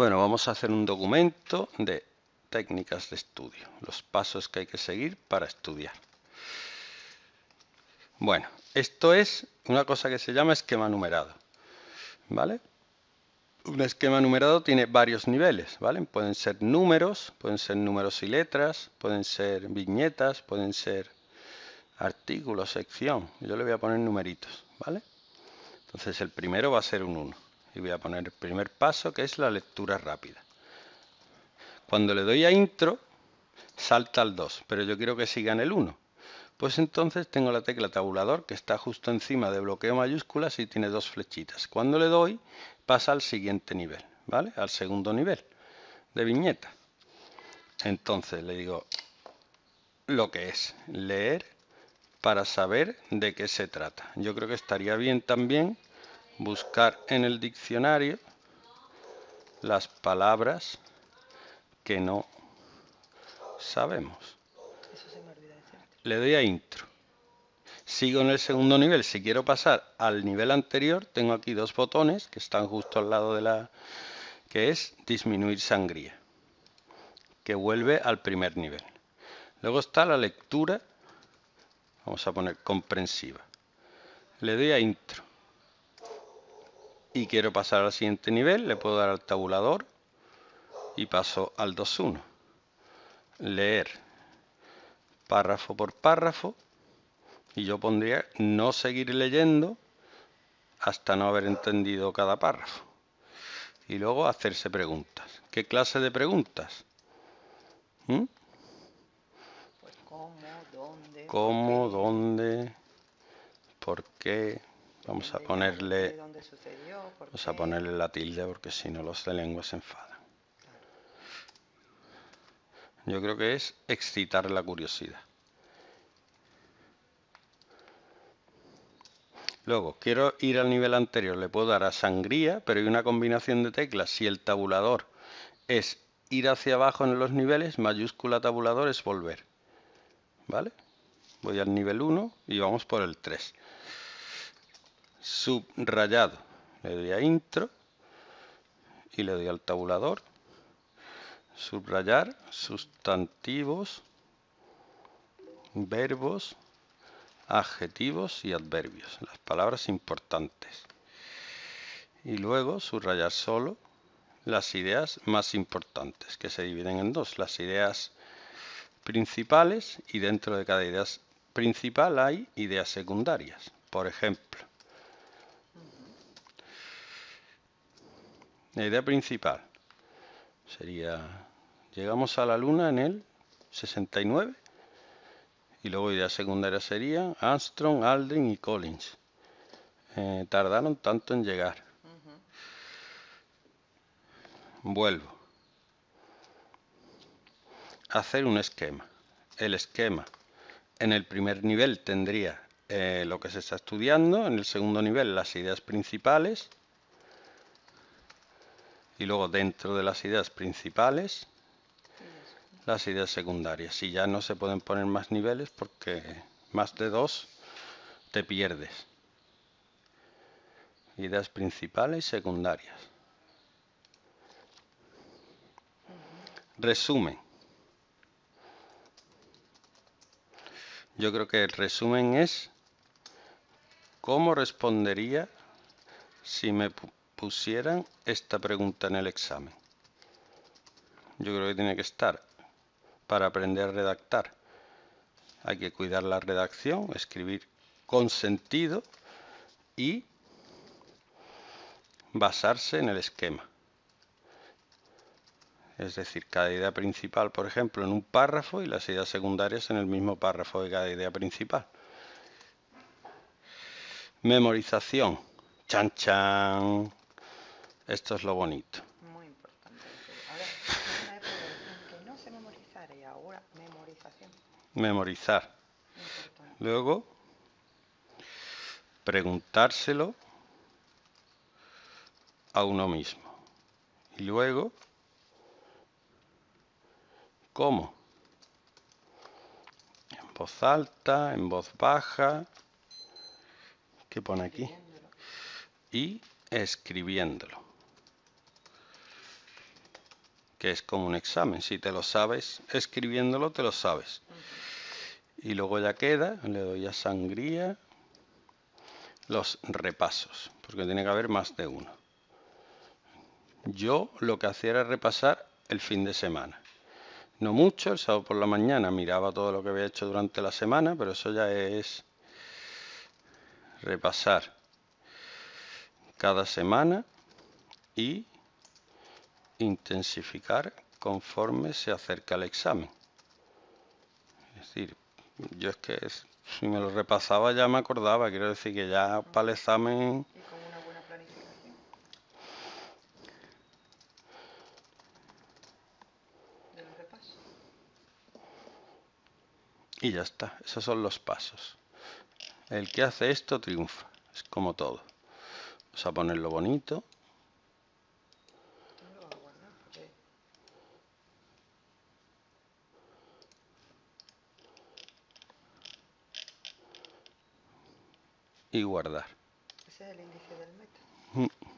Bueno, vamos a hacer un documento de técnicas de estudio, los pasos que hay que seguir para estudiar. Bueno, esto es una cosa que se llama esquema numerado, ¿vale? Un esquema numerado tiene varios niveles, ¿vale? Pueden ser números, pueden ser números y letras, pueden ser viñetas, pueden ser artículos, sección. Yo le voy a poner numeritos, ¿vale? Entonces el primero va a ser un 1 y voy a poner el primer paso que es la lectura rápida. Cuando le doy a intro, salta al 2, pero yo quiero que siga en el 1. Pues entonces tengo la tecla tabulador que está justo encima de bloqueo mayúsculas y tiene dos flechitas. Cuando le doy, pasa al siguiente nivel, ¿vale? Al segundo nivel de viñeta. Entonces le digo lo que es leer para saber de qué se trata. Yo creo que estaría bien también buscar en el diccionario las palabras que no sabemos. Le doy a intro. Sigo en el segundo nivel. Si quiero pasar al nivel anterior, tengo aquí dos botones que están justo al lado de la... que es disminuir sangría, que vuelve al primer nivel. Luego está la lectura, vamos a poner comprensiva. Le doy a intro y quiero pasar al siguiente nivel, le puedo dar al tabulador y paso al 2.1. Leer párrafo por párrafo y yo pondría no seguir leyendo hasta no haber entendido cada párrafo. Y luego hacerse preguntas. ¿Qué clase de preguntas? ¿Mm? Pues, ¿Cómo? ¿Dónde? ¿Cómo? ¿Dónde? ¿Por qué? Vamos a ponerle, vamos a ponerle la tilde porque si no los de lengua se enfadan. Yo creo que es excitar la curiosidad. Luego, quiero ir al nivel anterior, le puedo dar a sangría, pero hay una combinación de teclas. Si el tabulador es ir hacia abajo en los niveles, mayúscula tabulador es volver. ¿Vale? Voy al nivel 1 y vamos por el 3 subrayado. Le doy a intro y le doy al tabulador. Subrayar sustantivos, verbos, adjetivos y adverbios. Las palabras importantes. Y luego subrayar solo las ideas más importantes, que se dividen en dos. Las ideas principales y dentro de cada idea principal hay ideas secundarias. Por ejemplo, La idea principal sería, llegamos a la Luna en el 69 y luego idea secundaria sería Armstrong, Aldrin y Collins. Eh, tardaron tanto en llegar. Vuelvo. Hacer un esquema. El esquema en el primer nivel tendría eh, lo que se está estudiando, en el segundo nivel las ideas principales y luego dentro de las ideas principales las ideas secundarias. Y ya no se pueden poner más niveles porque más de dos te pierdes. Ideas principales y secundarias. Resumen. Yo creo que el resumen es cómo respondería si me pusieran esta pregunta en el examen. Yo creo que tiene que estar para aprender a redactar. Hay que cuidar la redacción, escribir con sentido y basarse en el esquema. Es decir, cada idea principal, por ejemplo, en un párrafo y las ideas secundarias en el mismo párrafo de cada idea principal. Memorización. Chan chan. Esto es lo bonito. Muy importante. memorizar y Memorizar. Luego, preguntárselo a uno mismo. Y luego, ¿cómo? En voz alta, en voz baja. ¿Qué pone aquí? Y escribiéndolo que es como un examen. Si te lo sabes escribiéndolo, te lo sabes. Y luego ya queda, le doy a sangría los repasos, porque tiene que haber más de uno. Yo lo que hacía era repasar el fin de semana. No mucho, el sábado por la mañana miraba todo lo que había hecho durante la semana, pero eso ya es repasar cada semana y intensificar conforme se acerca el examen. Es decir, yo es que si me lo repasaba ya me acordaba, quiero decir que ya para el examen... Y Y ya está, esos son los pasos. El que hace esto triunfa, es como todo. Vamos a ponerlo bonito. y guardar. Ese es el índice del método. Mm.